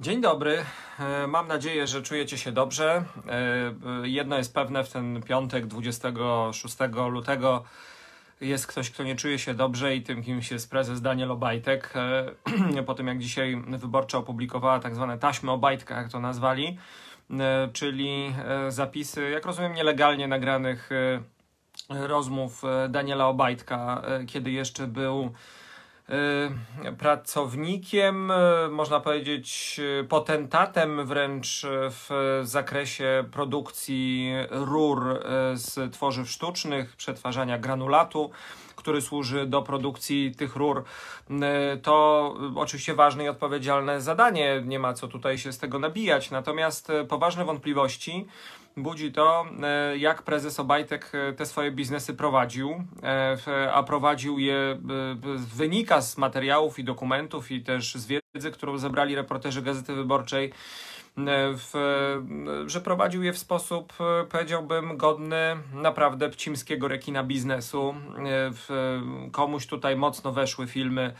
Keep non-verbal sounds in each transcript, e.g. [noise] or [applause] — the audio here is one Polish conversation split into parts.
Dzień dobry. E, mam nadzieję, że czujecie się dobrze. E, e, jedno jest pewne, w ten piątek 26 lutego jest ktoś, kto nie czuje się dobrze i tym kimś jest prezes Daniel Obajtek. [clears throat] Po tym jak dzisiaj Wyborcza opublikowała tak zwane taśmy Obajtka, jak to nazwali, czyli zapisy, jak rozumiem, nielegalnie nagranych rozmów Daniela Obajtka, kiedy jeszcze był Y, pracownikiem, y, można powiedzieć y, potentatem wręcz w zakresie produkcji rur z tworzyw sztucznych, przetwarzania granulatu, który służy do produkcji tych rur. To oczywiście ważne i odpowiedzialne zadanie, nie ma co tutaj się z tego nabijać, natomiast poważne wątpliwości budzi to, e, jak prezes Obajtek e, te swoje biznesy prowadził, e, a prowadził je, wynika z materiałów i dokumentów i też z wiedzy, którą zebrali reporterzy Gazety Wyborczej E, w, e, że prowadził je w sposób, e, powiedziałbym, godny naprawdę pcimskiego rekina biznesu. W, komuś tutaj mocno weszły filmy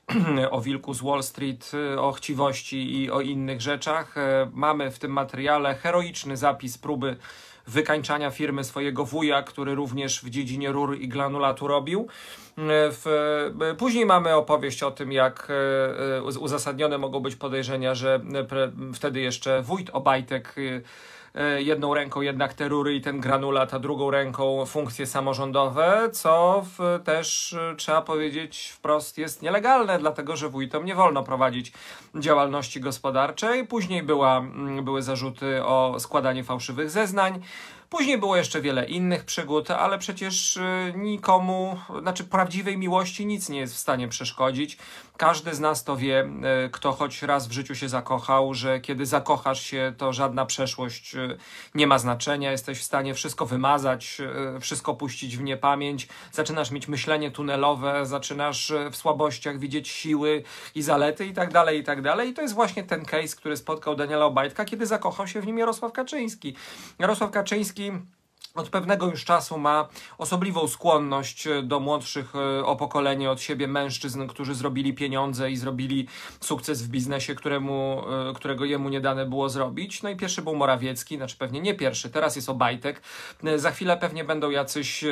[clears throat] o Wilku z Wall Street, o chciwości i o innych rzeczach. Mamy w tym materiale heroiczny zapis próby wykańczania firmy swojego wuja, który również w dziedzinie rur i granulatu robił. E, w, e, później mamy opowieść o tym, jak e, uzasadnione mogą być podejrzenia, że wtedy jeszcze wójt Obajtek E, jedną ręką jednak te rury i ten granulat, a drugą ręką funkcje samorządowe, co w, też e, trzeba powiedzieć wprost jest nielegalne, dlatego że wójtom nie wolno prowadzić działalności gospodarczej. Później była, mm, były zarzuty o składanie fałszywych zeznań. Później było jeszcze wiele innych przygód, ale przecież e, nikomu, znaczy prawdziwej miłości nic nie jest w stanie przeszkodzić. Każdy z nas to wie, e, kto choć raz w życiu się zakochał, że kiedy zakochasz się, to żadna przeszłość e, nie ma znaczenia. Jesteś w stanie wszystko wymazać, e, wszystko puścić w niepamięć. Zaczynasz mieć myślenie tunelowe, zaczynasz w słabościach widzieć siły i zalety i tak dalej, i tak dalej. I to jest właśnie ten case, który spotkał Daniela Obajtka, kiedy zakochał się w nim Jarosław Kaczyński. Jarosław Kaczyński od pewnego już czasu ma osobliwą skłonność e, do młodszych e, o pokolenie od siebie mężczyzn, którzy zrobili pieniądze i zrobili sukces w biznesie, któremu, e, którego jemu nie dane było zrobić. No i pierwszy był Morawiecki, znaczy pewnie nie pierwszy, teraz jest Obajtek. Za chwilę pewnie będą jacyś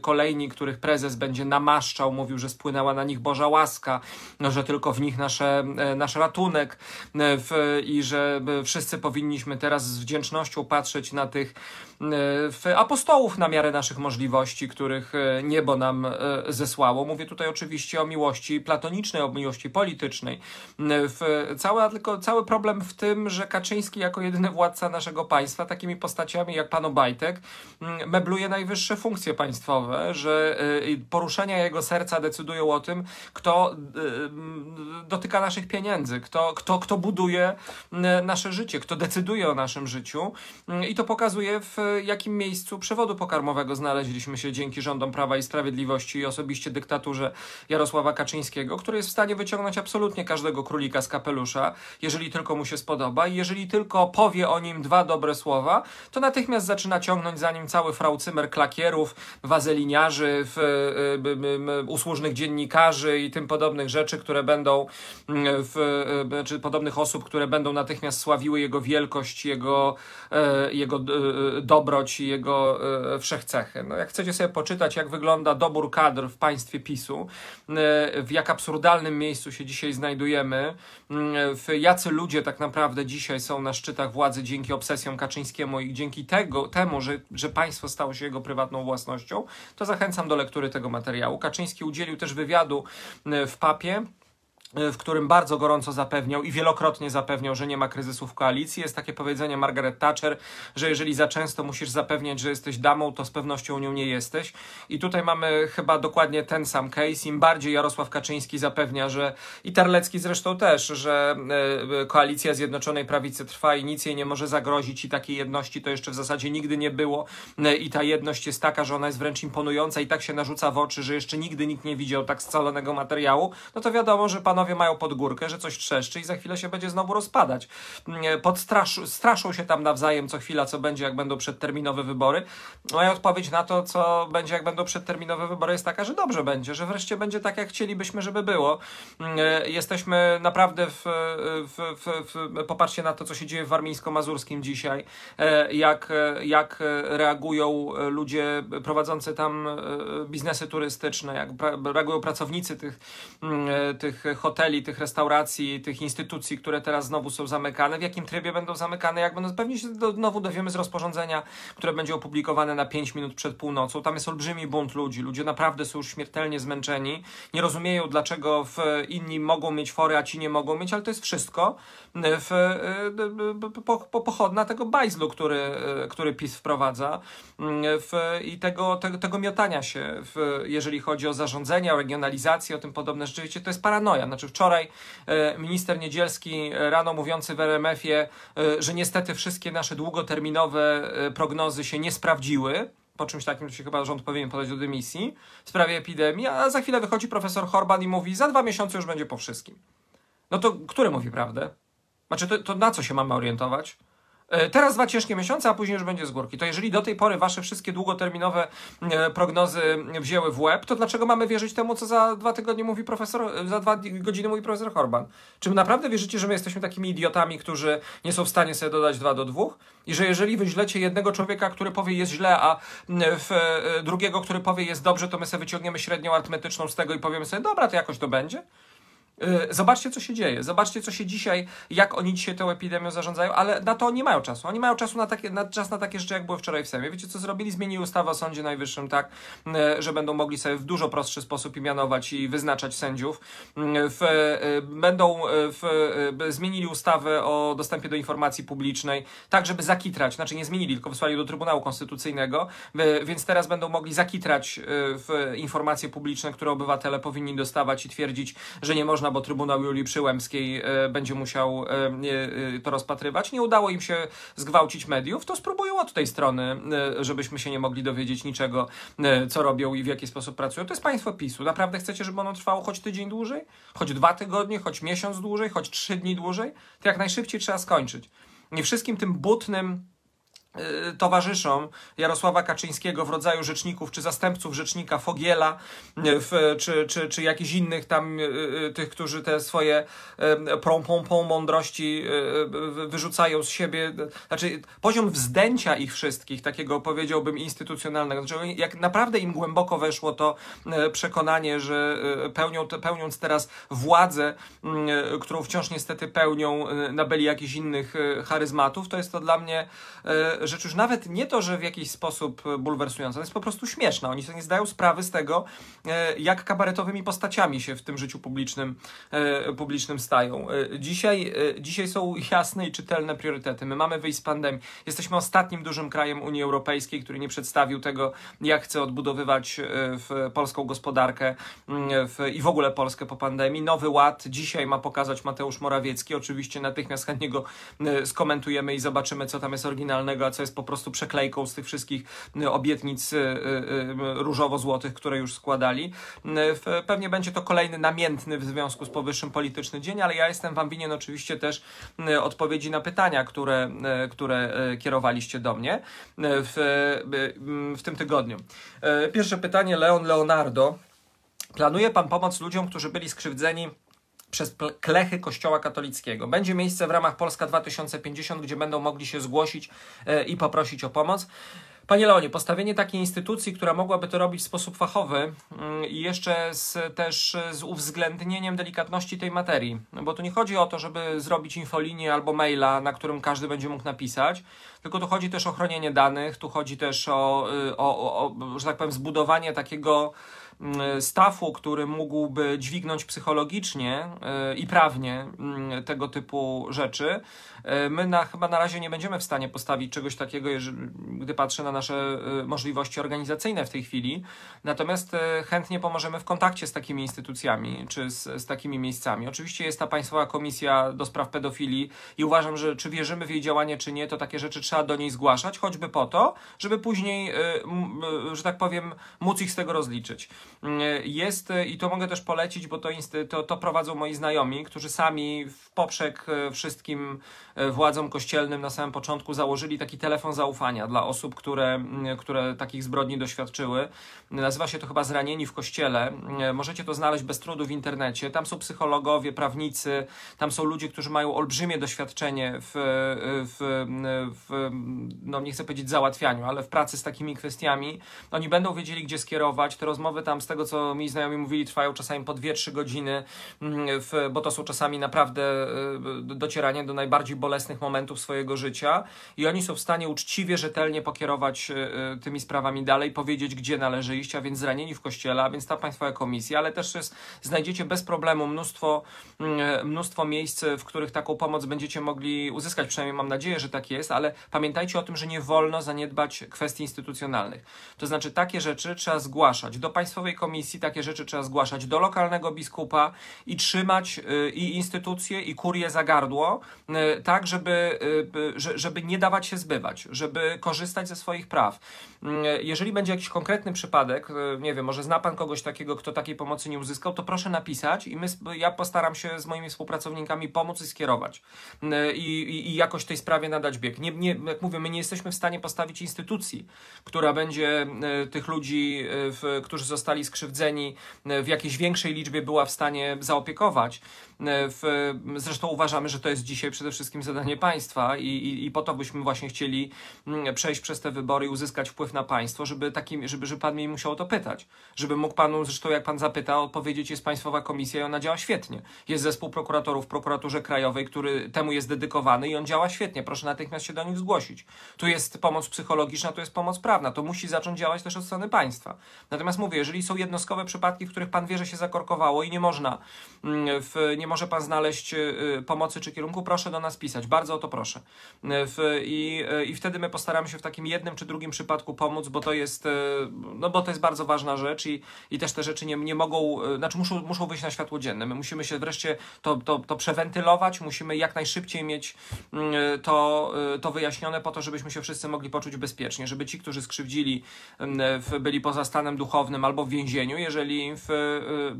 kolejni, których prezes będzie namaszczał, mówił, że spłynęła na nich Boża łaska, no, że tylko w nich nasze, nasz ratunek w, i że wszyscy powinniśmy teraz z wdzięcznością patrzeć na tych E, w apostołów na miarę naszych możliwości, których e, niebo nam e, zesłało. Mówię tutaj oczywiście o miłości platonicznej, o miłości politycznej. W cała, tylko cały problem w tym, że Kaczyński jako jedyny władca naszego państwa takimi postaciami jak pan Obajtek mebluje najwyższe funkcje państwowe, że poruszenia jego serca decydują o tym, kto dotyka naszych pieniędzy, kto, kto, kto buduje nasze życie, kto decyduje o naszym życiu i to pokazuje w jakim miejscu przewodu pokarmowego znaleźliśmy się dzięki rządom Prawa i Sprawiedliwości i osobiście dyktaturze Jarosława Kaczyńskiego, który jest w stanie wyciągnąć absolutnie każdego królika z kapelusza, jeżeli tylko mu się spodoba i jeżeli tylko powie o nim dwa dobre słowa, to natychmiast zaczyna ciągnąć za nim cały fraucymer klakierów, wazeliniarzy, w, y, y, y, usłużnych dziennikarzy i tym podobnych rzeczy, które będą, mm, w, czy znaczy podobnych osób, które będą natychmiast sławiły jego wielkość, jego, jego dobro, dobroć i jego e, wszechcechy. No, jak chcecie sobie poczytać, jak wygląda dobór kadr w państwie PiSu, e, w jak absurdalnym miejscu się dzisiaj znajdujemy, mm, w jacy ludzie tak naprawdę dzisiaj są na szczytach władzy dzięki obsesjom Kaczyńskiemu i dzięki tego, temu, że, że państwo stało się jego prywatną własnością, to zachęcam do lektury tego materiału. Kaczyński udzielił też wywiadu e, w papie. E, w którym bardzo gorąco zapewniał i wielokrotnie zapewniał, że nie ma kryzysu w koalicji. Jest takie powiedzenie Margaret Thatcher, że jeżeli za często musisz zapewniać, że jesteś damą, to z pewnością nią nie jesteś. I tutaj mamy chyba dokładnie ten sam case. Im bardziej Jarosław Kaczyński zapewnia, że i Terlecki zresztą też, że e, e, koalicja Zjednoczonej Prawicy trwa i nic jej nie może zagrozić i takiej jedności to jeszcze w zasadzie nigdy nie było. I ta jedność jest taka, że ona jest wręcz imponująca i tak się narzuca w oczy, że jeszcze nigdy nikt nie widział tak scalonego materiału. No to wiadomo, że panowie panowie mają pod górkę, że coś trzeszczy i za chwilę się będzie znowu rozpadać. Mm, e, Podstrasz, straszą się tam nawzajem co chwila, co będzie, jak będą przedterminowe wybory. Moja odpowiedź na to, co będzie, jak będą przedterminowe wybory, jest taka, że dobrze będzie, że wreszcie będzie tak, jak chcielibyśmy, żeby było. Mm, e, jesteśmy naprawdę w, e, w, w, w popatrzcie na to, co się dzieje w warmińsko mazurskim dzisiaj, jak, jak reagują ludzie prowadzący tam biznesy turystyczne, jak reagują pracownicy tych, mm, tych hotelów, hoteli, tych restauracji, tych instytucji, które teraz znowu są zamykane, w jakim trybie będą zamykane, jak będą, pewnie się do, znowu dowiemy z rozporządzenia, które będzie opublikowane na 5 minut przed północą. Tam jest olbrzymi bunt ludzi, ludzie naprawdę są już śmiertelnie zmęczeni, nie rozumieją dlaczego w, inni mogą mieć fory, a ci nie mogą mieć, ale to jest wszystko y, w, y, y, po, po, pochodna tego bajzlu, który, który PiS wprowadza w, i tego, te, tego miotania się, w, jeżeli chodzi o zarządzanie, o regionalizację, o tym podobne. Rzeczywiście to jest paranoja. Znaczy, znaczy wczoraj e, minister Niedzielski e, rano mówiący w RMF-ie, e, że niestety wszystkie nasze długoterminowe prognozy się nie sprawdziły po czymś takim, że się chyba rząd powinien podać do dymisji w sprawie epidemii, a za chwilę wychodzi profesor Horban i mówi, za dwa miesiące już będzie po wszystkim. No to który mówi prawdę? Znaczy, to, to na co się mamy orientować? E, teraz dwa ciężkie miesiące, a później już będzie z górki. To jeżeli do tej pory wasze wszystkie długoterminowe e, prognozy wzięły w łeb, to dlaczego mamy wierzyć temu, co za dwa tygodnie mówi profesor, e, za dwa godziny mówi profesor Horban? Czy my naprawdę wierzycie, że my jesteśmy takimi idiotami, którzy nie są w stanie sobie dodać dwa do dwóch? I że jeżeli wyźlecie jednego człowieka, który powie jest źle, a drugiego, który powie jest dobrze, to my sobie wyciągniemy średnią arytmetyczną z tego i powiemy sobie, dobra, to jakoś to będzie? E, zobaczcie, co się dzieje. Zobaczcie, co się dzisiaj, jak oni dzisiaj tą epidemią zarządzają, ale na to nie mają czasu. Oni mają czasu na takie, na, czas na takie rzeczy, jak było wczoraj w Sejmie. Wiecie, co zrobili? Zmienili ustawę o Sądzie Najwyższym tak, e, że będą mogli sobie w dużo prostszy sposób imianować i wyznaczać sędziów. Mm, w, e, będą w, zmienili ustawę o dostępie do informacji publicznej, tak, żeby zakitrać, znaczy nie zmienili, tylko wysłali do Trybunału Konstytucyjnego, więc teraz będą mogli zakitrać w informacje publiczne, które obywatele powinni dostawać i twierdzić, że nie można można, bo Trybunał Julii Przyłębskiej e, będzie musiał e, e, to rozpatrywać. Nie udało im się zgwałcić mediów, to spróbują od tej strony, żebyśmy się nie mogli dowiedzieć niczego, co robią i w jaki sposób pracują. To jest państwo PiSu. Naprawdę chcecie, żeby ono trwało choć tydzień dłużej? Choć dwa tygodnie? Choć miesiąc dłużej? Choć trzy dni dłużej? To jak najszybciej trzeba skończyć. Nie wszystkim tym butnym Y, towarzyszom Jarosława Kaczyńskiego w rodzaju rzeczników czy zastępców rzecznika Fogiela y, w, czy, czy, czy jakichś innych tam y, tych, którzy te swoje prą, pą, pą mądrości wyrzucają z siebie. Znaczy poziom wzdęcia ich wszystkich, takiego powiedziałbym instytucjonalnego, znaczy jak naprawdę im głęboko weszło to przekonanie, że pełnią, pełniąc teraz władzę, którą wciąż niestety pełnią, nabyli jakichś innych charyzmatów, to jest to dla mnie rzecz już nawet nie to, że w jakiś sposób e, bulwersująca, ona jest po prostu śmieszna. Oni sobie nie zdają sprawy z tego, e, jak kabaretowymi postaciami się w tym życiu publicznym, e, publicznym stają. Dzisiaj, dzisiaj są jasne i czytelne priorytety. My mamy wyjść z pandemii. Jesteśmy ostatnim dużym krajem Unii Europejskiej, który nie przedstawił tego, jak chce odbudowywać w polską gospodarkę mm, w, i w ogóle Polskę po pandemii. Nowy Ład dzisiaj ma pokazać Mateusz Morawiecki. Oczywiście natychmiast chętnie go skomentujemy i zobaczymy, co tam jest oryginalnego, co jest po prostu przeklejką z tych wszystkich y, obietnic y, y, różowo-złotych, które już składali. Pewnie będzie to kolejny namiętny w związku z powyższym polityczny dzień, ale ja jestem Wam winien oczywiście też odpowiedzi na pytania, które, które kierowaliście do mnie w, mm, w tym tygodniu. Pierwsze pytanie, Leon Leonardo. Planuje Pan pomoc ludziom, którzy byli skrzywdzeni przez klechy Kościoła katolickiego. Będzie miejsce w ramach Polska 2050, gdzie będą mogli się zgłosić e, i poprosić o pomoc. Panie Leonie, postawienie takiej instytucji, która mogłaby to robić w sposób fachowy mm, i jeszcze z, też z uwzględnieniem delikatności tej materii, no bo tu nie chodzi o to, żeby zrobić infolinię albo maila, na którym każdy będzie mógł napisać, tylko tu chodzi też o chronienie danych, tu chodzi też o, y, o, o, o że tak powiem, zbudowanie takiego E, stafu, który mógłby dźwignąć psychologicznie e, i prawnie mm, tego typu rzeczy. E, my na, chyba na razie nie będziemy w stanie postawić czegoś takiego, jeżeli, gdy patrzę na nasze możliwości organizacyjne w tej chwili. Natomiast chętnie pomożemy w kontakcie z takimi instytucjami czy z, z takimi miejscami. Oczywiście jest ta Państwowa Komisja do Spraw Pedofilii i uważam, że czy wierzymy w jej działanie, czy nie, to takie rzeczy trzeba do niej zgłaszać, choćby po to, żeby później, że tak powiem, móc ich z tego rozliczyć. Y, jest y, i to mogę też polecić, bo to, to, to prowadzą moi znajomi, którzy sami w poprzek y, wszystkim władzom kościelnym na samym początku założyli taki telefon zaufania dla osób, które, które takich zbrodni doświadczyły. Nazywa się to chyba Zranieni w Kościele. Możecie to znaleźć bez trudu w internecie. Tam są psychologowie, prawnicy, tam są ludzie, którzy mają olbrzymie doświadczenie w, w, w no nie chcę powiedzieć załatwianiu, ale w pracy z takimi kwestiami. Oni będą wiedzieli, gdzie skierować. Te rozmowy tam tam z tego co mi znajomi mówili, trwają czasami po 2-3 godziny, mm, w, bo to są czasami naprawdę e, docieranie do najbardziej bolesnych momentów swojego życia i oni są w stanie uczciwie, rzetelnie pokierować e, e, tymi sprawami dalej, powiedzieć gdzie należy iść, a więc zranieni w kościele, a więc ta Państwowa Komisja, ale też jest, znajdziecie bez problemu mnóstwo, mm, mnóstwo miejsc, w których taką pomoc będziecie mogli uzyskać, przynajmniej mam nadzieję, że tak jest, ale pamiętajcie o tym, że nie wolno zaniedbać kwestii instytucjonalnych. To znaczy takie rzeczy trzeba zgłaszać do państwa Komisji takie rzeczy trzeba zgłaszać do lokalnego biskupa i trzymać y, i instytucje, i kurię za gardło, y, tak, żeby, y, żeby nie dawać się zbywać, żeby korzystać ze swoich praw. Jeżeli będzie jakiś konkretny przypadek, nie wiem, może zna Pan kogoś takiego, kto takiej pomocy nie uzyskał, to proszę napisać i my, ja postaram się z moimi współpracownikami pomóc i skierować i, i, i jakoś tej sprawie nadać bieg. Nie, nie, jak mówię, my nie jesteśmy w stanie postawić instytucji, która będzie tych ludzi, w, którzy zostali zostali skrzywdzeni, e, w jakiejś większej liczbie była w stanie zaopiekować. E, w, zresztą uważamy, że to jest dzisiaj przede wszystkim zadanie państwa i, i, i po to byśmy właśnie chcieli mm, przejść przez te wybory i uzyskać wpływ na państwo, żeby, taki, żeby, żeby pan mi musiał o to pytać. Żeby mógł panu, zresztą jak pan zapyta, odpowiedzieć jest Państwowa Komisja i ona działa świetnie. Jest zespół prokuratorów w prokuraturze krajowej, który temu jest dedykowany i on działa świetnie. Proszę natychmiast się do nich zgłosić. Tu jest pomoc psychologiczna, tu jest pomoc prawna. To musi zacząć działać też od strony państwa. Natomiast mówię, jeżeli są jednostkowe przypadki, w których pan wie, że się zakorkowało i nie można, mm, w, nie może Pan znaleźć y, y, pomocy czy kierunku, proszę do nas pisać. Bardzo o to proszę. Y, w, i, I wtedy my postaramy się w takim jednym czy drugim przypadku pomóc, bo to jest, no bo to jest bardzo ważna rzecz i, i też te rzeczy nie, nie mogą, znaczy muszą, muszą wyjść na światło dzienne. My musimy się wreszcie to, to, to przewentylować, musimy jak najszybciej mieć mm, to, to wyjaśnione po to, żebyśmy się wszyscy mogli poczuć bezpiecznie, żeby ci, którzy skrzywdzili, mm, byli poza stanem duchownym albo w więzieniu, jeżeli, w,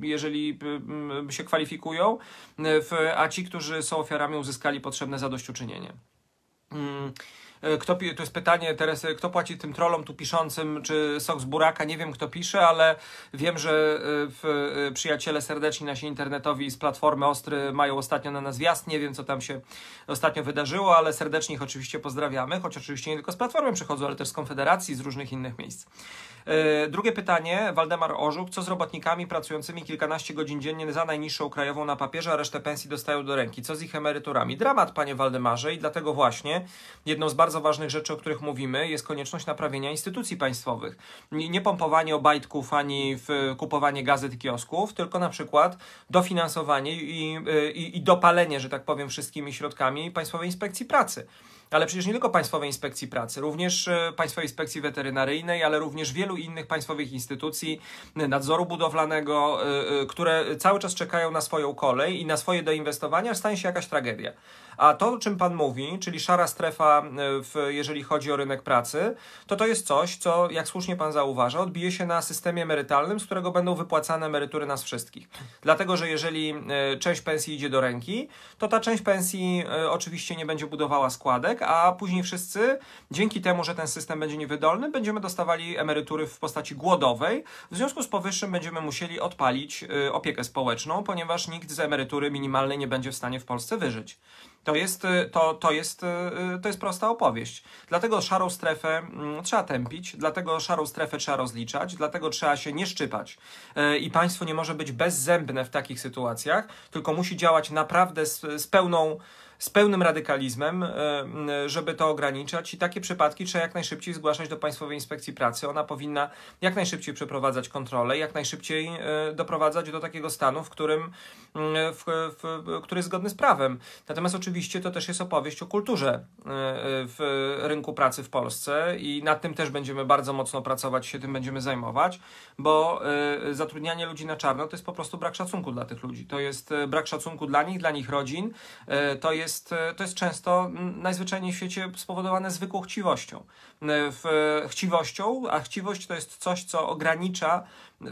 jeżeli mm, się kwalifikują, a ci, którzy są ofiarami, uzyskali potrzebne zadośćuczynienie. Mm, e, kto, to jest pytanie Teresy, kto płaci tym trollom, tu piszącym, czy sok z buraka? Nie wiem, kto pisze, ale wiem, że e, w, e, przyjaciele serdeczni nasi internetowi z platformy Ostry mają ostatnio na nas wjazd. Nie wiem, co tam się ostatnio wydarzyło, ale serdecznie ich oczywiście pozdrawiamy, choć oczywiście nie tylko z platformy przychodzą, ale też z Konfederacji, z różnych innych miejsc. E, drugie pytanie, Waldemar Orzuk. Co z robotnikami pracującymi kilkanaście godzin dziennie za najniższą krajową na papierze, a resztę pensji dostają do ręki? Co z ich emeryturami? Dramat, panie Waldemarze, i dlatego właśnie jedną z bardzo ważnych rzeczy, o których mówimy, jest konieczność naprawienia instytucji państwowych. Nie pompowanie obajtków ani kupowanie gazet kiosków, tylko na przykład dofinansowanie i, i, i dopalenie, że tak powiem, wszystkimi środkami Państwowej Inspekcji Pracy ale przecież nie tylko Państwowej Inspekcji Pracy, również e, Państwowej Inspekcji Weterynaryjnej, ale również wielu innych państwowych instytucji nadzoru budowlanego, e, e, które cały czas czekają na swoją kolej i na swoje doinwestowania, stanie się jakaś tragedia. A to, o czym Pan mówi, czyli szara strefa, e, w, jeżeli chodzi o rynek pracy, to to jest coś, co, jak słusznie Pan zauważa, odbije się na systemie emerytalnym, z którego będą wypłacane emerytury nas wszystkich. Dlatego, że jeżeli e, część pensji idzie do ręki, to ta część pensji e, oczywiście nie będzie budowała składek, a później wszyscy, dzięki temu, że ten system będzie niewydolny, będziemy dostawali emerytury w postaci głodowej. W związku z powyższym będziemy musieli odpalić opiekę społeczną, ponieważ nikt z emerytury minimalnej nie będzie w stanie w Polsce wyżyć. To jest, y, to, to, jest, y, y, to jest prosta opowieść. Dlatego szarą strefę mm, trzeba tępić, dlatego szarą strefę trzeba rozliczać, dlatego trzeba się nie szczypać. I państwo nie może być bezzębne w takich sytuacjach, tylko musi działać naprawdę z, z pełną z pełnym radykalizmem, e, żeby to ograniczać i takie przypadki trzeba jak najszybciej zgłaszać do Państwowej Inspekcji Pracy. Ona powinna jak najszybciej przeprowadzać kontrolę, jak najszybciej e, doprowadzać do takiego stanu, w którym w, w, który jest zgodny z prawem. Natomiast oczywiście to też jest opowieść o kulturze e, w rynku pracy w Polsce i nad tym też będziemy bardzo mocno pracować, się tym będziemy zajmować, bo zatrudnianie ludzi na czarno to jest po prostu brak szacunku dla tych ludzi. To jest brak szacunku dla nich, dla nich rodzin. To jest jest, e, to jest często najzwyczajniej w świecie spowodowane zwykłą chciwością. E, w, e, chciwością, a chciwość to jest coś, co ogranicza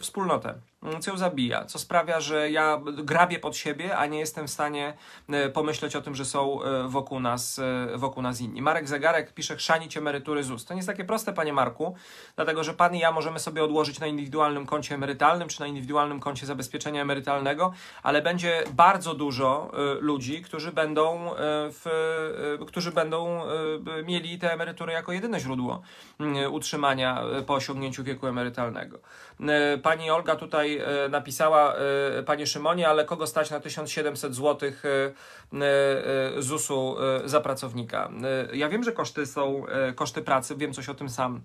wspólnotę. No, co ją zabija, co sprawia, że ja grabię pod siebie, a nie jestem w stanie e, pomyśleć o tym, że są e, wokół nas, e, wokół nas inni. Marek Zegarek pisze chrzanić emerytury ZUS. To nie jest takie proste, panie Marku, dlatego że pan i ja możemy sobie odłożyć na indywidualnym koncie emerytalnym czy na indywidualnym koncie zabezpieczenia emerytalnego, ale będzie bardzo dużo ludzi, którzy będą, w, którzy będą mieli te emerytury jako jedyne źródło utrzymania po osiągnięciu wieku emerytalnego. E, pani Olga tutaj e, napisała, e, panie Szymonie, ale kogo stać na 1700 zł ZUS-u za pracownika? Ja wiem, że koszty są, koszty pracy, wiem coś o tym sam,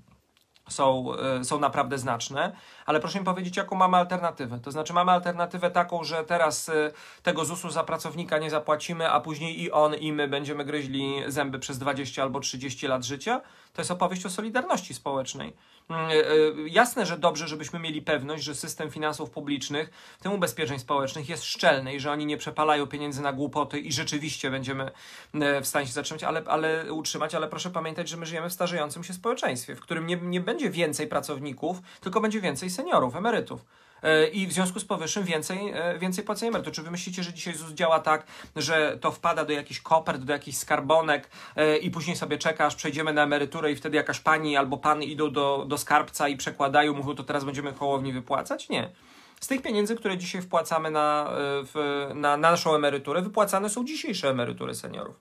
są, są naprawdę znaczne ale proszę mi powiedzieć, jaką mamy alternatywę. To znaczy, mamy alternatywę taką, że teraz y, tego ZUS-u za pracownika nie zapłacimy, a później i on, i my będziemy gryźli zęby przez 20 albo 30 lat życia. To jest opowieść o solidarności społecznej. Mm, y, y, jasne, że dobrze, żebyśmy mieli pewność, że system finansów publicznych, w tym ubezpieczeń społecznych, jest szczelny i że oni nie przepalają pieniędzy na głupoty i rzeczywiście będziemy e, w stanie się zatrzymać, ale, ale utrzymać, ale proszę pamiętać, że my żyjemy w starzejącym się społeczeństwie, w którym nie, nie będzie więcej pracowników, tylko będzie więcej seniorów, emerytów e, i w związku z powyższym więcej, e, więcej płacenia emerytów. Czy wy myślicie, że dzisiaj ZUS działa tak, że to wpada do jakichś kopert, do jakichś skarbonek e, i później sobie czekasz, przejdziemy na emeryturę i wtedy jakaś pani albo pan idą do, do skarbca i przekładają, mówią, to teraz będziemy kołowni wypłacać? Nie. Z tych pieniędzy, które dzisiaj wpłacamy na, w, na, na naszą emeryturę, wypłacane są dzisiejsze emerytury seniorów.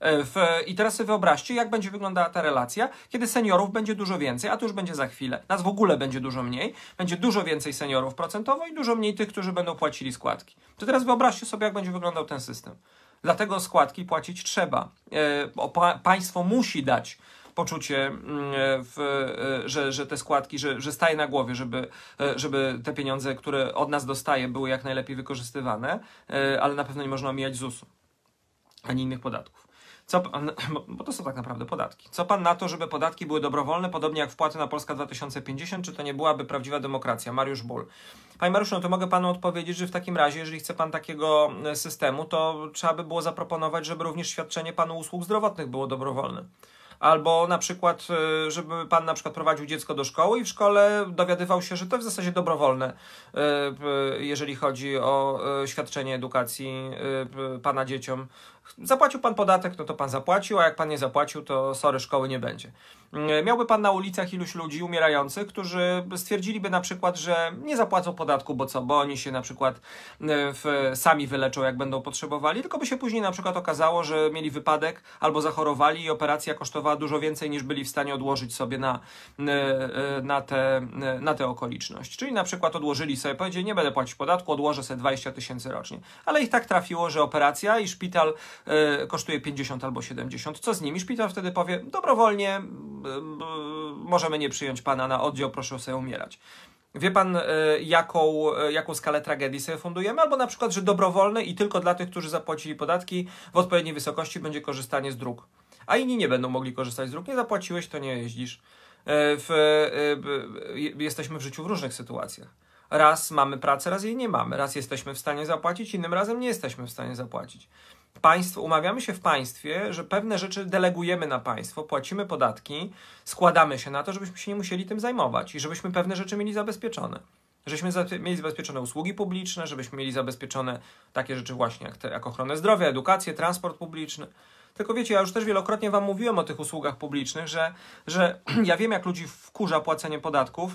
E, w, I teraz sobie wyobraźcie, jak będzie wyglądała ta relacja, kiedy seniorów będzie dużo więcej, a to już będzie za chwilę. Nas w ogóle będzie dużo mniej, będzie dużo więcej seniorów procentowo i dużo mniej tych, którzy będą płacili składki. To teraz wyobraźcie sobie, jak będzie wyglądał ten system. Dlatego składki płacić trzeba. E, pa państwo musi dać poczucie, mm, e, w, że, że te składki, że, że staje na głowie, żeby, żeby te pieniądze, które od nas dostaje, były jak najlepiej wykorzystywane, ale na pewno nie można omijać ZUS-u ani innych podatków. Co [laughs] bo to są tak naprawdę podatki. Co pan na to, żeby podatki były dobrowolne, podobnie jak wpłaty na Polska 2050? Czy to nie byłaby prawdziwa demokracja? Mariusz Ból. Panie Mariusz, no to mogę panu odpowiedzieć, że w takim razie, jeżeli chce pan takiego e, systemu, to trzeba by było zaproponować, żeby również świadczenie panu usług zdrowotnych było dobrowolne albo na przykład, e, żeby pan na przykład prowadził dziecko do szkoły i w szkole dowiadywał się, że to w zasadzie dobrowolne, e, jeżeli chodzi o świadczenie edukacji pana dzieciom Zapłacił pan podatek, no to pan zapłacił, a jak pan nie zapłacił, to sorry, szkoły nie będzie. Mm, miałby pan na ulicach iluś ludzi umierających, którzy stwierdziliby na przykład, że nie zapłacą podatku, bo co, bo oni się na przykład e, w, sami wyleczą, jak będą potrzebowali, tylko by się później na przykład okazało, że mieli wypadek albo zachorowali i operacja kosztowała dużo więcej niż byli w stanie odłożyć sobie na, e, e, na, tę na te okoliczność. Czyli na przykład odłożyli sobie, powiedzieli, nie będę płacić podatku, odłożę sobie 20 tysięcy rocznie. Ale ich tak trafiło, że operacja i szpital E, kosztuje 50 albo 70. Co z nimi? Szpital wtedy powie, dobrowolnie możemy nie przyjąć pana na oddział, proszę sobie umierać. Wie pan, e, jaką, e, jaką skalę tragedii sobie fundujemy? Albo na przykład, że dobrowolne i tylko dla tych, którzy zapłacili podatki w odpowiedniej wysokości będzie korzystanie z dróg. A inni nie będą mogli korzystać z dróg. Nie zapłaciłeś, to nie jeździsz. W, jesteśmy w życiu w różnych sytuacjach. Raz mamy pracę, raz jej nie mamy. Raz jesteśmy w stanie zapłacić, innym razem nie jesteśmy w stanie zapłacić państwo, umawiamy się w państwie, że pewne rzeczy delegujemy na państwo, płacimy podatki, składamy się na to, żebyśmy się nie musieli tym zajmować i żebyśmy pewne rzeczy mieli zabezpieczone. Żebyśmy mieli zabezpieczone usługi publiczne, żebyśmy mieli zabezpieczone takie rzeczy właśnie jak, te, jak ochronę zdrowia, edukację, transport publiczny. Tylko wiecie, ja już też wielokrotnie Wam mówiłem o tych usługach publicznych, że, że [clears throat] ja wiem, jak ludzi wkurza płacenie podatków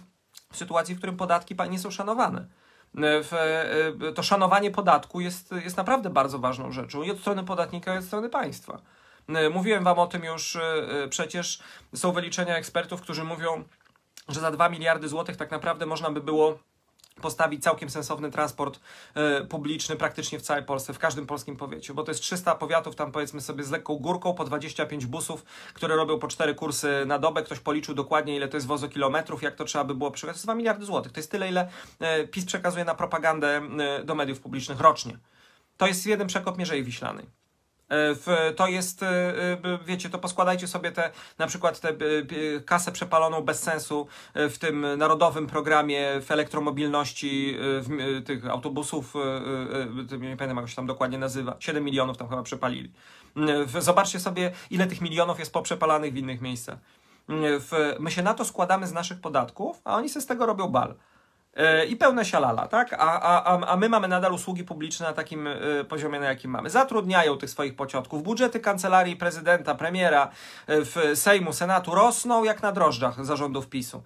w sytuacji, w którym podatki nie są szanowane. E, w, e, e, to szanowanie podatku jest, jest naprawdę bardzo ważną rzeczą i od strony podatnika, i od strony państwa. Mówiłem Wam o tym już przecież, są wyliczenia ekspertów, którzy mówią, że za 2 miliardy złotych tak naprawdę można by było postawić całkiem sensowny transport y, publiczny praktycznie w całej Polsce, w każdym polskim powiecie, bo to jest 300 powiatów, tam powiedzmy sobie z lekką górką, po 25 busów, które robią po 4 kursy na dobę, ktoś policzył dokładnie ile to jest wozokilometrów, jak to trzeba by było przekazać, to 2 miliardy złotych, to jest tyle ile y, PiS przekazuje na propagandę y, do mediów publicznych rocznie. To jest jeden przekop Mierzei Wiślanej. E, to jest, e, e, wiecie, to poskładajcie sobie te, na przykład tę kasę przepaloną bez sensu w tym narodowym programie w elektromobilności w, tych autobusów, nie pamiętam jak się tam dokładnie nazywa, 7 milionów tam chyba przepalili. Mm, zobaczcie sobie, ile tych milionów jest poprzepalanych w innych miejscach. Mm, my się na to składamy z naszych podatków, a oni se z tego robią bal. E, i pełne sialala, tak? A, a, a my mamy nadal usługi publiczne na takim e, poziomie, na jakim mamy. Zatrudniają tych swoich pociotków. Budżety kancelarii prezydenta, premiera, e, w Sejmu, Senatu rosną jak na drożdżach zarządów PiSu.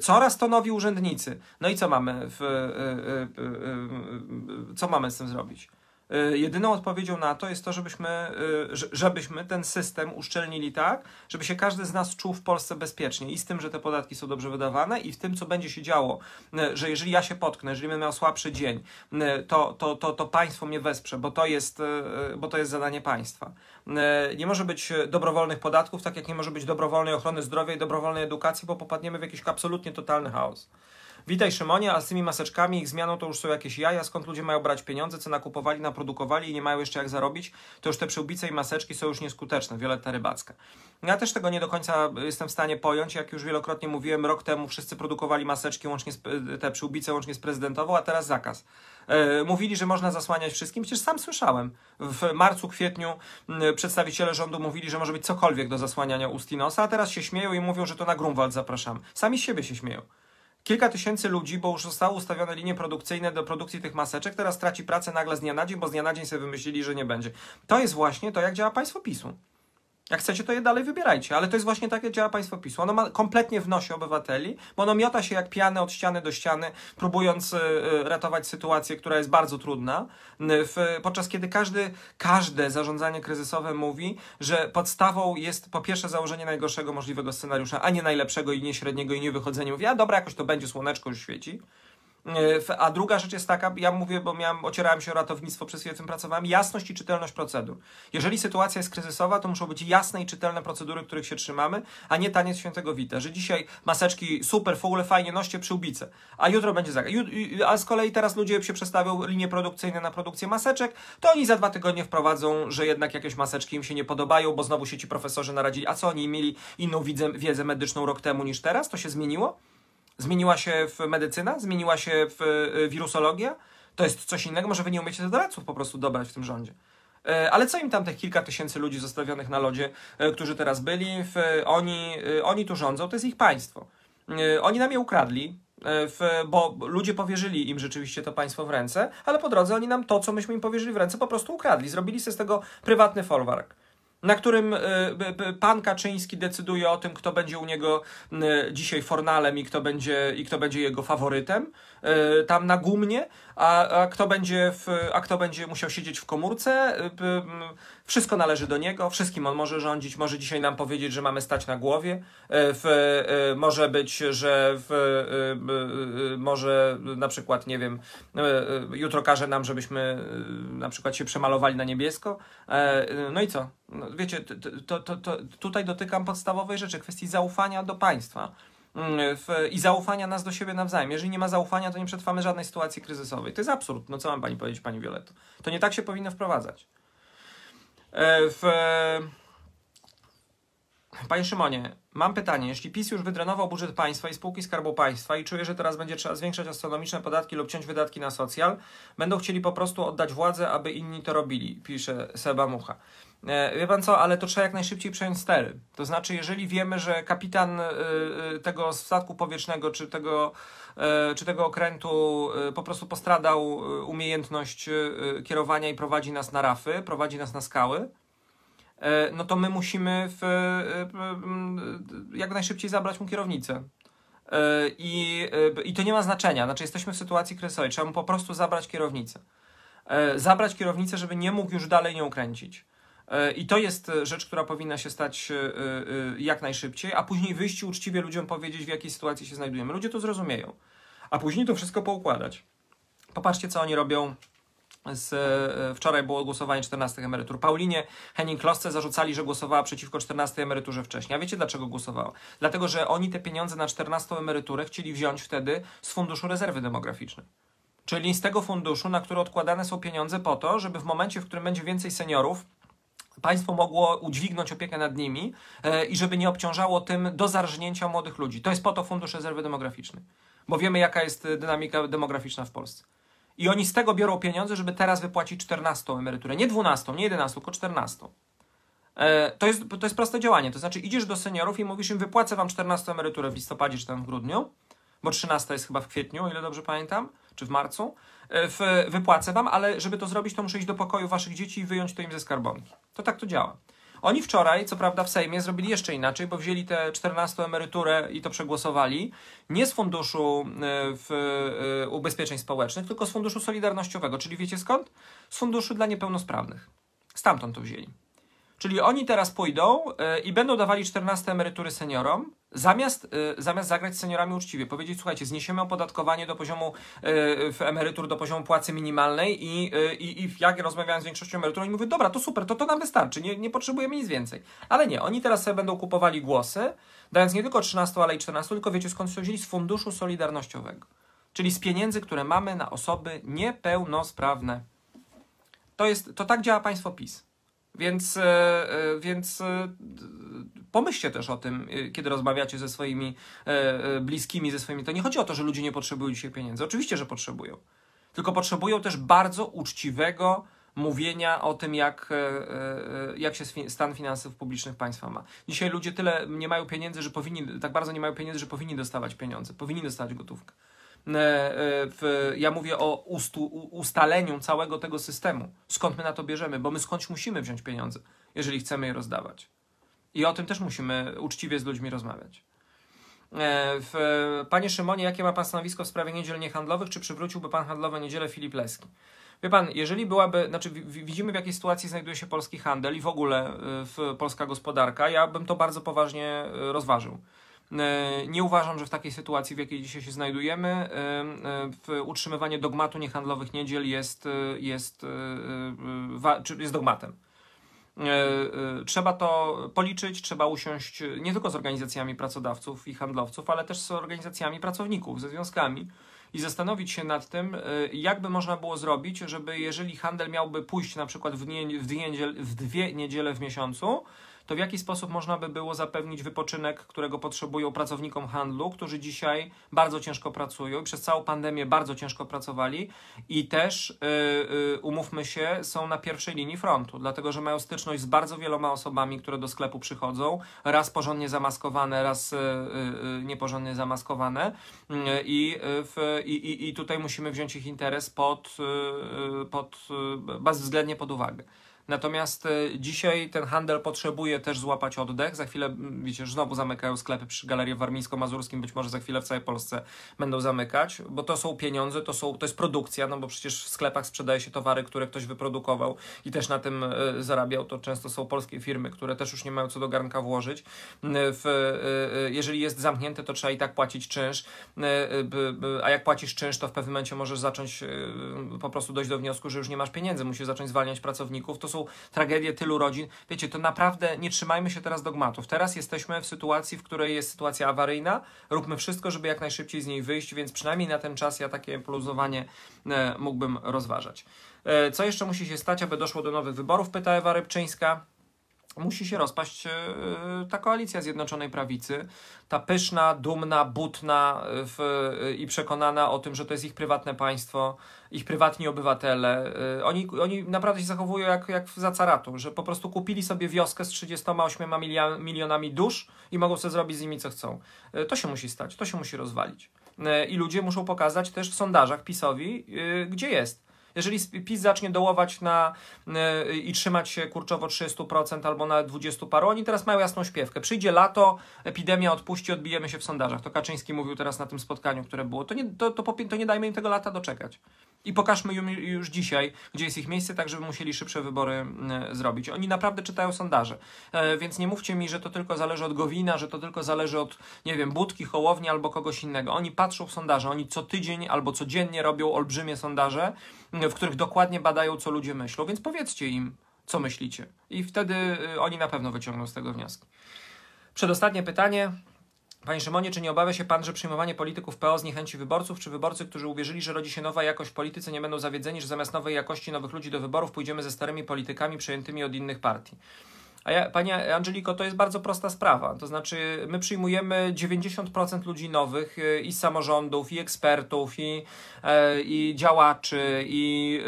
Coraz to nowi urzędnicy. No i co mamy? W, co mamy z tym zrobić? E, jedyną odpowiedzią na to jest to, żebyśmy, e, żebyśmy ten system uszczelnili tak, żeby się każdy z nas czuł w Polsce bezpiecznie i z tym, że te podatki są dobrze wydawane i w tym, co będzie się działo, e, że jeżeli ja się potknę, jeżeli będę miał słabszy dzień, to, to, to, to państwo mnie wesprze, bo to, jest, bo to jest zadanie państwa. Nie może być dobrowolnych podatków, tak jak nie może być dobrowolnej ochrony zdrowia i dobrowolnej edukacji, bo popadniemy w jakiś absolutnie totalny chaos. Witaj Szymonie, a z tymi maseczkami ich zmianą to już są jakieś jaja, skąd ludzie mają brać pieniądze, co nakupowali, naprodukowali i nie mają jeszcze jak zarobić, to już te przyłbice i maseczki są już nieskuteczne, Wioletta Rybacka. Ja też tego nie do końca jestem w stanie pojąć, jak już wielokrotnie mówiłem, rok temu wszyscy produkowali maseczki, łącznie z, e, te przyłbice łącznie z prezydentową, a teraz zakaz e, mówili, że można zasłaniać wszystkim. Przecież sam słyszałem. W marcu, kwietniu przedstawiciele rządu mówili, że może być cokolwiek do zasłaniania ust i nosa, a teraz się śmieją i mówią, że to na Grunwald zapraszam. Sami z siebie się śmieją kilka tysięcy ludzi, bo już zostały ustawione linie produkcyjne do produkcji tych maseczek, teraz traci pracę nagle z dnia na dzień, bo z dnia na dzień sobie wymyślili, że nie będzie. To jest właśnie to, jak działa państwo PiSu. Jak chcecie, to je dalej wybierajcie, ale to jest właśnie tak, jak działa państwo PiSu. Ono ma kompletnie w nosie obywateli, bo ono miota się jak piany od ściany do ściany, próbując e, e, ratować sytuację, która jest bardzo trudna, w, podczas kiedy każdy, każde zarządzanie kryzysowe mówi, że podstawą jest po pierwsze założenie najgorszego możliwego scenariusza, a nie najlepszego i nie średniego i nie wychodzenie. Mówi, a dobra, jakoś to będzie, słoneczko już świeci. E, a druga rzecz jest taka, ja mówię, bo miałem, ocierałem się o ratownictwo, przez chwilę tym pracowałem, jasność i czytelność procedur. Jeżeli sytuacja jest kryzysowa, to muszą być jasne i czytelne procedury, których się trzymamy, a nie taniec świętego Wita, że dzisiaj maseczki super, w ogóle fajnie noście przy ubice, a jutro będzie zaga. A z kolei teraz ludzie się przestawią linie produkcyjne na produkcję maseczek, to oni za dwa tygodnie wprowadzą, że jednak jakieś maseczki im się nie podobają, bo znowu się ci profesorzy naradzili, a co oni mieli inną wiedzę, wiedzę medyczną rok temu niż teraz? To się zmieniło? Zmieniła się w medycyna? Zmieniła się w y, wirusologia? To jest coś innego, może wy nie umiecie doradców po prostu dobrać w tym rządzie. E, ale co im tam tych kilka tysięcy ludzi zostawionych na lodzie, e, którzy teraz byli, oni, y, oni tu rządzą, to jest ich państwo. E, oni nam je ukradli, bo ludzie powierzyli im rzeczywiście to państwo w ręce, ale po drodze oni nam to, co myśmy im powierzyli w ręce, po prostu ukradli. Zrobili sobie z tego prywatny folwark na którym e, pan Kaczyński decyduje o tym, kto będzie u niego e, dzisiaj fornalem i kto będzie, i kto będzie jego faworytem e, tam na gumnie, a, a, kto będzie w, a kto będzie musiał siedzieć w komórce, y, y, wszystko należy do niego, wszystkim on może rządzić, może dzisiaj nam powiedzieć, że mamy stać na głowie, y, w, może być, że w, może na przykład, nie wiem, jutro każe nam, żebyśmy na przykład się przemalowali na niebiesko, e, no i co? No, wiecie, to, to, to, tutaj dotykam podstawowej rzeczy, kwestii zaufania do państwa. Mm, w, i zaufania nas do siebie nawzajem. Jeżeli nie ma zaufania, to nie przetrwamy żadnej sytuacji kryzysowej. To jest absurd. No co mam pani powiedzieć, pani Violetto? To nie tak się powinno wprowadzać. E, w, Panie Szymonie, mam pytanie. Jeśli PiS już wydrenował budżet państwa i spółki Skarbu Państwa i czuje, że teraz będzie trzeba zwiększać astronomiczne podatki lub ciąć wydatki na socjal, będą chcieli po prostu oddać władzę, aby inni to robili, pisze Seba Mucha. E, wie pan co, ale to trzeba jak najszybciej przejąć stery. To znaczy, jeżeli wiemy, że kapitan e, e, tego statku powietrznego czy tego, czy tego okrętu po prostu postradał umiejętność kierowania i prowadzi nas na rafy, prowadzi nas na skały, E, no to my musimy w, e, jak najszybciej zabrać mu kierownicę. E, I, I to nie ma znaczenia, znaczy jesteśmy w sytuacji kryzysowej, trzeba mu po prostu zabrać kierownicę. Zabrać kierownicę, żeby nie mógł już dalej nią kręcić. I to jest rzecz, która powinna się stać jak najszybciej, a później wyjść i uczciwie ludziom powiedzieć, w jakiej sytuacji się znajdujemy. Ludzie to zrozumieją, a później to wszystko poukładać. Popatrzcie, co oni robią z, e, wczoraj było głosowanie 14 emerytur. Paulinie Henning-Klosce zarzucali, że głosowała przeciwko 14 emeryturze wcześniej. A wiecie dlaczego głosowała? Dlatego, że oni te pieniądze na 14 emeryturę chcieli wziąć wtedy z Funduszu Rezerwy Demograficznej. Czyli z tego funduszu, na który odkładane są pieniądze po to, żeby w momencie, w którym będzie więcej seniorów, państwo mogło udźwignąć opiekę nad nimi e, i żeby nie obciążało tym do zarżnięcia młodych ludzi. To jest po to Fundusz Rezerwy Demograficznej. Bo wiemy, jaka jest dynamika demograficzna w Polsce. I oni z tego biorą pieniądze, żeby teraz wypłacić 14 emeryturę. Nie 12, nie 11, tylko 14. E, to jest, to jest proste działanie. To znaczy, idziesz do seniorów i mówisz im, wypłacę wam 14 emeryturę w listopadzie czy tam w grudniu, bo 13 jest chyba w kwietniu, o ile dobrze pamiętam, czy w marcu. E, w, wypłacę wam, ale żeby to zrobić, to muszę iść do pokoju waszych dzieci i wyjąć to im ze skarbonki. To tak to działa. Oni wczoraj, co prawda w Sejmie, zrobili jeszcze inaczej, bo wzięli tę 14 emeryturę i to przegłosowali nie z funduszu e, w, e, ubezpieczeń społecznych, tylko z funduszu solidarnościowego, czyli wiecie skąd? Z funduszu dla niepełnosprawnych. Stamtąd to wzięli. Czyli oni teraz pójdą e, i będą dawali 14 emerytury seniorom, zamiast, e, zamiast zagrać z seniorami uczciwie. Powiedzieć, słuchajcie, zniesiemy opodatkowanie do poziomu e, w emerytur, do poziomu płacy minimalnej i, i, i jak rozmawiałem z większością emerytur, oni mówią, dobra, to super, to to nam wystarczy, nie, nie potrzebujemy nic więcej. Ale nie, oni teraz sobie będą kupowali głosy, dając nie tylko 13, ale i 14, tylko wiecie skąd się wzięli? Z Funduszu Solidarnościowego. Czyli z pieniędzy, które mamy na osoby niepełnosprawne. To, jest, to tak działa państwo PiS. Więc, e, e, więc e, pomyślcie też o tym, kiedy rozmawiacie ze swoimi bliskimi, ze swoimi. To nie chodzi o to, że ludzie nie potrzebują dzisiaj pieniędzy. Oczywiście, że potrzebują. Tylko potrzebują też bardzo uczciwego mówienia o tym, jak, jak się stan finansów publicznych państwa ma. Dzisiaj ludzie tyle nie mają pieniędzy, że powinni, tak bardzo nie mają pieniędzy, że powinni dostawać pieniądze, powinni dostawać gotówkę. E, w, ja mówię o ustu, ustaleniu całego tego systemu. Skąd my na to bierzemy? Bo my skądś musimy wziąć pieniądze, jeżeli chcemy je rozdawać. I o tym też musimy uczciwie z ludźmi rozmawiać. E, w, panie Szymonie, jakie ma pan stanowisko w sprawie niedziel niehandlowych? Czy przywróciłby pan handlowe niedzielę Filip Leski? Wie pan, jeżeli byłaby, znaczy widzimy w jakiej sytuacji znajduje się polski handel i w ogóle e, w polska gospodarka, ja bym to bardzo poważnie rozważył. E, nie uważam, że w takiej sytuacji, w jakiej dzisiaj się znajdujemy, e, e, utrzymywanie dogmatu niehandlowych niedziel jest, jest, jest dogmatem. Trzeba to policzyć, trzeba usiąść nie tylko z organizacjami pracodawców i handlowców, ale też z organizacjami pracowników, ze związkami i zastanowić się nad tym, jakby można było zrobić, żeby jeżeli handel miałby pójść na przykład w, nie, w, dwie, niedziel, w dwie niedziele w miesiącu, to w jaki sposób można by było zapewnić wypoczynek, którego potrzebują pracownikom handlu, którzy dzisiaj bardzo ciężko pracują i przez całą pandemię bardzo ciężko pracowali i też, y, y, umówmy się, są na pierwszej linii frontu, dlatego że mają styczność z bardzo wieloma osobami, które do sklepu przychodzą, raz porządnie zamaskowane, raz y, nieporządnie zamaskowane i, tutaj musimy wziąć ich interes pod, pod, bezwzględnie pod uwagę. Natomiast e, dzisiaj ten handel potrzebuje też złapać oddech. Za chwilę, wiecie, znowu zamykają sklepy przy Galerii Warmińsko-Mazurskim, być może za chwilę w całej Polsce będą zamykać, bo to są pieniądze, to, są, to jest produkcja, no bo przecież w sklepach sprzedaje się towary, które ktoś wyprodukował i też na tym e, zarabiał. To często są polskie firmy, które też już nie mają co do garnka włożyć. E, w, jeżeli jest zamknięte, to trzeba i tak płacić czynsz, a jak płacisz czynsz, to w pewnym momencie możesz zacząć po prostu dojść do wniosku, że już nie masz pieniędzy, musisz zacząć zwalniać pracowników. To są niosą tragedię tylu rodzin. Wiecie, to naprawdę nie trzymajmy się teraz dogmatów. Teraz jesteśmy w sytuacji, w której jest sytuacja awaryjna. Róbmy wszystko, żeby jak najszybciej z niej wyjść, więc przynajmniej na ten czas ja takie poluzowanie e, mógłbym rozważać. E, co jeszcze musi się stać, aby doszło do nowych wyborów? Pyta Ewa Rybczyńska musi się rozpaść e, ta koalicja Zjednoczonej Prawicy, ta pyszna, dumna, butna e, w, e, i przekonana o tym, że to jest ich prywatne państwo, ich prywatni obywatele. Oni, oni naprawdę się zachowują jak, jak za że po prostu kupili sobie wioskę z 38 milionami dusz i mogą sobie zrobić z nimi co chcą. To się musi stać, to się musi rozwalić. I ludzie muszą pokazać też w sondażach PiSowi, gdzie jest jeżeli PiS zacznie dołować na e, i trzymać się kurczowo 30% albo na 20 paru, oni teraz mają jasną śpiewkę. Przyjdzie lato, epidemia odpuści, odbijemy się w sondażach. To Kaczyński mówił teraz na tym spotkaniu, które było. To nie, to, to, to nie dajmy im tego lata doczekać i pokażmy już dzisiaj, gdzie jest ich miejsce, tak żeby musieli szybsze wybory zrobić. Oni naprawdę czytają sondaże, e, więc nie mówcie mi, że to tylko zależy od Gowina, że to tylko zależy od, nie wiem, Budki, Hołowni albo kogoś innego. Oni patrzą w sondaże, oni co tydzień albo codziennie robią olbrzymie sondaże, w których dokładnie badają, co ludzie myślą, więc powiedzcie im, co myślicie. I wtedy y, oni na pewno wyciągną z tego wnioski. Przedostatnie pytanie. Panie Szymonie, czy nie obawia się Pan, że przyjmowanie polityków PO zniechęci wyborców, czy wyborcy, którzy uwierzyli, że rodzi się nowa jakość w polityce, nie będą zawiedzeni, że zamiast nowej jakości nowych ludzi do wyborów pójdziemy ze starymi politykami przejętymi od innych partii? A ja, Pani Angeliko, to jest bardzo prosta sprawa. To znaczy, my przyjmujemy 90% ludzi nowych y, i z samorządów, i ekspertów, i, e, i działaczy, i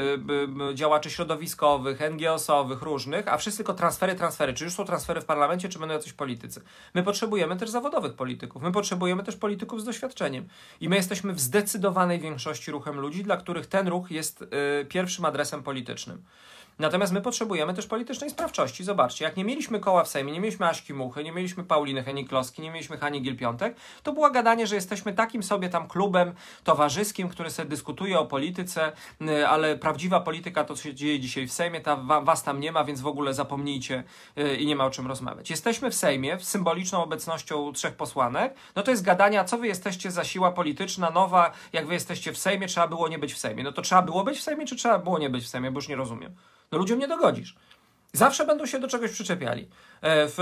y, działaczy środowiskowych, NGO-sowych, różnych, a wszyscy tylko transfery, transfery. Czy już są transfery w parlamencie, czy będą jacyś politycy? My potrzebujemy też zawodowych polityków. My potrzebujemy też polityków z doświadczeniem. I my jesteśmy w zdecydowanej większości ruchem ludzi, dla których ten ruch jest y, pierwszym adresem politycznym. Natomiast my potrzebujemy też politycznej sprawczości. Zobaczcie, jak nie mieliśmy koła w Sejmie, nie mieliśmy Aśki Muchy, nie mieliśmy Pauliny Henikloski, nie mieliśmy Hani Gilpiątek, piątek to było gadanie, że jesteśmy takim sobie tam klubem towarzyskim, który sobie dyskutuje o polityce, y, ale prawdziwa polityka to, co się dzieje dzisiaj w Sejmie, ta, was tam nie ma, więc w ogóle zapomnijcie y, i nie ma o czym rozmawiać. Jesteśmy w Sejmie, z symboliczną obecnością trzech posłanek, no to jest gadania, co wy jesteście za siła polityczna, nowa, jak wy jesteście w Sejmie, trzeba było nie być w Sejmie. No to trzeba było być w Sejmie, czy trzeba było nie być w Sejmie, bo już nie rozumiem. No ludziom nie dogodzisz. Zawsze będą się do czegoś przyczepiali. E, w,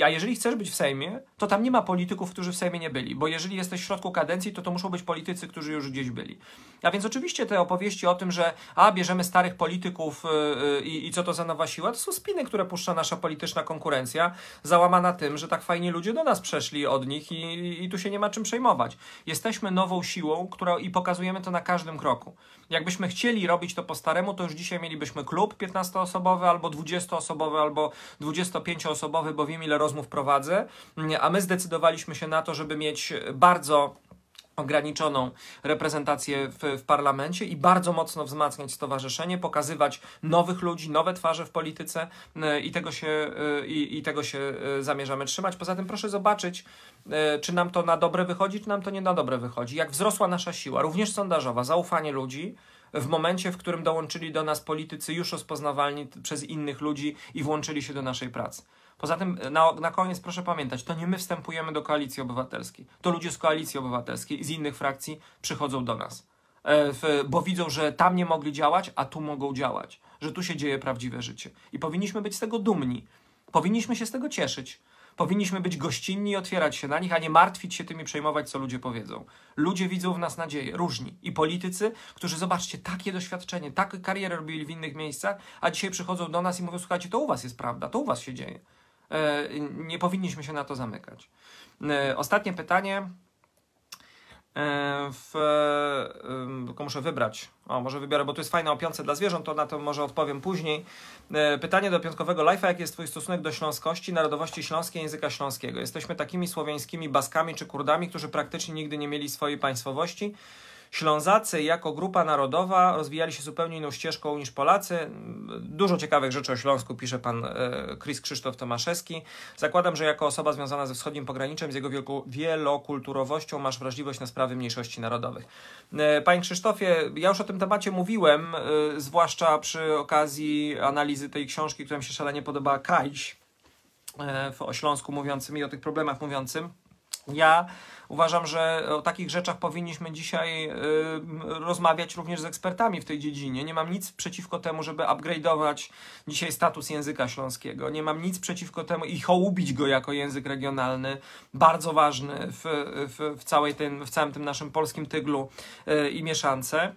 e, a jeżeli chcesz być w Sejmie, to tam nie ma polityków, którzy w Sejmie nie byli, bo jeżeli jesteś w środku kadencji, to to muszą być politycy, którzy już gdzieś byli. A więc oczywiście te opowieści o tym, że a, bierzemy starych polityków e, i, i co to za nowa siła, to są spiny, które puszcza nasza polityczna konkurencja, załamana tym, że tak fajni ludzie do nas przeszli od nich i, i tu się nie ma czym przejmować. Jesteśmy nową siłą, która i pokazujemy to na każdym kroku. Jakbyśmy chcieli robić to po staremu, to już dzisiaj mielibyśmy klub 15-osobowy albo 20-osobowy albo 20 25-osobowy, bo wiem ile rozmów prowadzę, mm, a my zdecydowaliśmy się na to, żeby mieć bardzo ograniczoną reprezentację w, w, parlamencie i bardzo mocno wzmacniać stowarzyszenie, pokazywać nowych ludzi, nowe twarze w polityce y, i tego się, y, i, i tego się y, zamierzamy trzymać. Poza tym proszę zobaczyć, czy nam to na dobre wychodzi, czy nam to nie na dobre wychodzi. Jak wzrosła nasza siła, również sondażowa, zaufanie ludzi, w momencie, w którym dołączyli do nas politycy już rozpoznawalni przez innych ludzi i włączyli się do naszej pracy. Poza tym, na, na koniec proszę pamiętać, to nie my wstępujemy do koalicji obywatelskiej. To ludzie z koalicji obywatelskiej, z innych frakcji przychodzą do nas, e, bo widzą, że tam nie mogli działać, a tu mogą działać, że tu się dzieje prawdziwe życie. I powinniśmy być z tego dumni. Powinniśmy się z tego cieszyć. Powinniśmy być gościnni i otwierać się na nich, a nie martwić się tym i przejmować, co ludzie powiedzą. Ludzie widzą w nas nadzieję, różni. I politycy, którzy zobaczcie, takie doświadczenie, takie karierę robili w innych miejscach, a dzisiaj przychodzą do nas i mówią: Słuchajcie, to u was jest prawda, to u was się dzieje. E, nie powinniśmy się na to zamykać. E, ostatnie pytanie w, tylko muszę wybrać. O, może wybiorę, bo tu jest fajna o dla zwierząt, to na to może odpowiem później. E, pytanie do piątkowego life'a. Jaki jest Twój stosunek do śląskości, narodowości śląskiej, języka śląskiego? Jesteśmy takimi słowiańskimi Baskami czy Kurdami, którzy praktycznie nigdy nie mieli swojej państwowości. Ślązacy jako grupa narodowa rozwijali się zupełnie inną ścieżką niż Polacy. Dużo ciekawych rzeczy o Śląsku pisze pan e, Chris Krzysztof Tomaszewski. Zakładam, że jako osoba związana ze wschodnim pograniczem, z jego wielokulturowością masz wrażliwość na sprawy mniejszości narodowych. E, panie Krzysztofie, ja już o tym temacie mówiłem, e, zwłaszcza przy okazji analizy tej książki, która mi się szalenie podobała, Kajś, w, o Śląsku mówiącym i o tych problemach mówiącym. Ja Uważam, że o takich rzeczach powinniśmy dzisiaj y, rozmawiać również z ekspertami w tej dziedzinie. Nie mam nic przeciwko temu, żeby upgrade'ować dzisiaj status języka śląskiego. Nie mam nic przeciwko temu i hołubić go jako język regionalny, bardzo ważny w, w, w, całej tym, w całym tym naszym polskim tyglu y, i mieszance.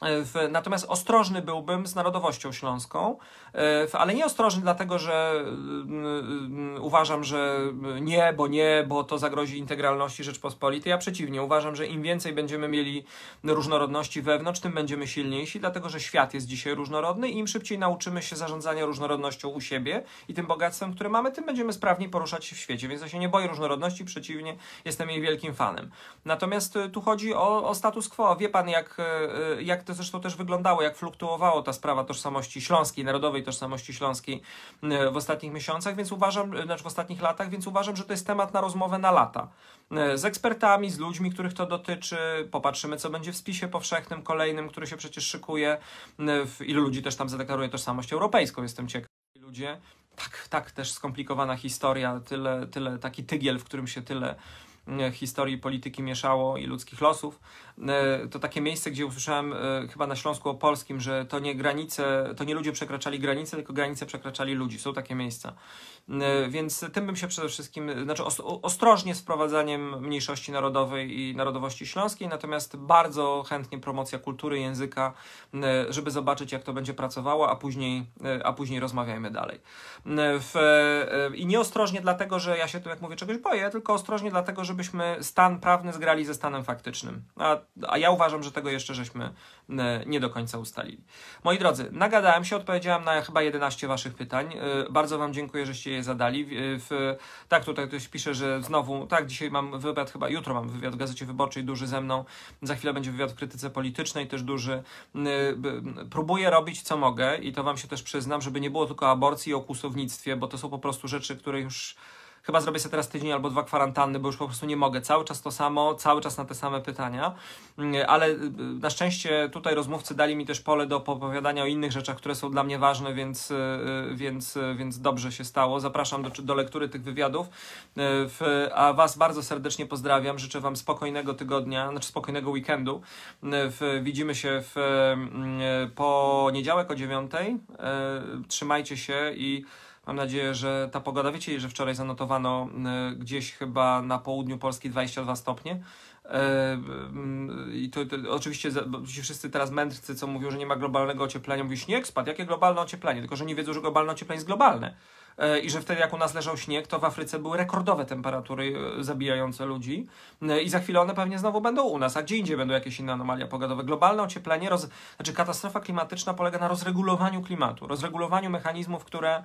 E, w, natomiast ostrożny byłbym z narodowością śląską, e, w, ale nie ostrożny dlatego, że mm, mm, uważam, że nie, bo nie, bo to zagrozi integralności Rzeczpospolitej. Ja przeciwnie, uważam, że im więcej będziemy mieli różnorodności wewnątrz, tym będziemy silniejsi, dlatego że świat jest dzisiaj różnorodny i im szybciej nauczymy się zarządzania różnorodnością u siebie i tym bogactwem, które mamy, tym będziemy sprawniej poruszać się w świecie. Więc ja się nie boję różnorodności, przeciwnie, jestem jej wielkim fanem. Natomiast e, tu chodzi o, o status quo. Wie pan, jak, jak to zresztą też wyglądało, jak fluktuowało ta sprawa tożsamości śląskiej, narodowej tożsamości śląskiej e, w ostatnich miesiącach, więc uważam, e, znaczy w ostatnich latach, więc uważam, że to jest temat na rozmowę na lata. E, z ekspertami, z ludźmi, których to dotyczy, popatrzymy, co będzie w spisie powszechnym kolejnym, który się przecież szykuje, ilu ludzi też tam zadeklaruje tożsamość europejską, jestem ciekaw. Ludzie, tak, tak, też skomplikowana historia, tyle, tyle, taki tygiel, w którym się tyle historii polityki mieszało i ludzkich losów, E, to takie miejsce, gdzie usłyszałem e, chyba na Śląsku o polskim, że to nie granice, to nie ludzie przekraczali granice, tylko granice przekraczali ludzi. Są takie miejsca. E, więc tym bym się przede wszystkim, znaczy ostrożnie z wprowadzaniem mniejszości narodowej i narodowości śląskiej, natomiast bardzo chętnie promocja kultury, języka, żeby zobaczyć, jak to będzie pracowało, a później, a później rozmawiajmy dalej. W, I nieostrożnie dlatego, że ja się tu, jak mówię, czegoś boję, tylko ostrożnie dlatego, żebyśmy stan prawny zgrali ze stanem faktycznym. A a ja uważam, że tego jeszcze żeśmy e, nie do końca ustalili. Moi drodzy, nagadałem się, odpowiedziałam na chyba 11 Waszych pytań. E, bardzo Wam dziękuję, żeście je zadali. E, w, tak, tutaj ktoś pisze, że znowu, tak, dzisiaj mam wywiad, chyba jutro mam wywiad w Gazecie Wyborczej, duży ze mną. Za chwilę będzie wywiad w krytyce politycznej, też duży. Próbuję robić, co mogę i to Wam się też przyznam, żeby nie było tylko aborcji i o kłusownictwie, bo to są po prostu rzeczy, które już chyba zrobię sobie teraz tydzień albo dwa kwarantanny, bo już po prostu nie mogę. Cały czas to samo, cały czas na te same pytania, mm, ale y, na szczęście tutaj rozmówcy dali mi też pole do opowiadania o innych rzeczach, które są dla mnie ważne, więc, y, y, więc, więc dobrze się stało. Zapraszam do, do lektury tych wywiadów, a Was bardzo serdecznie pozdrawiam. Życzę Wam spokojnego tygodnia, znaczy spokojnego weekendu. Widzimy się w mm, poniedziałek o dziewiątej. Trzymajcie się i Mam nadzieję, że ta pogoda, wiecie, że wczoraj zanotowano e, gdzieś chyba na południu Polski 22 stopnie. E, mm, I to, to, oczywiście ci wszyscy teraz mędrcy, co mówią, że nie ma globalnego ocieplenia, mówią, śnieg spadł, jakie globalne ocieplenie? Tylko, że nie wiedzą, że globalne ocieplenie jest globalne. E, i że wtedy jak u nas leżał śnieg, to w Afryce były rekordowe temperatury e, zabijające ludzi e, i za chwilę one pewnie znowu będą u nas, a gdzie indziej będą jakieś inne anomalia pogodowe. Globalne ocieplenie, roz... znaczy katastrofa klimatyczna polega na rozregulowaniu klimatu, rozregulowaniu mechanizmów, które,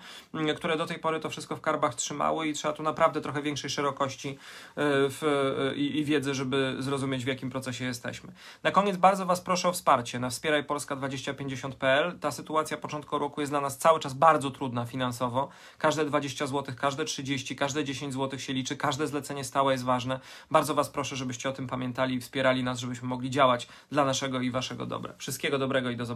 które do tej pory to wszystko w karbach trzymały i trzeba tu naprawdę trochę większej szerokości w, i, wiedzy, żeby zrozumieć w jakim procesie jesteśmy. Na koniec bardzo Was proszę o wsparcie na wspieraj Polska 2050.pl. Ta sytuacja początku roku jest dla nas cały czas bardzo trudna finansowo. Każde 20 zł, każde 30, każde 10 zł się liczy, każde zlecenie stałe jest ważne. Bardzo Was proszę, żebyście o tym pamiętali i wspierali nas, żebyśmy mogli działać dla naszego i Waszego dobra. Wszystkiego dobrego i do zobaczenia.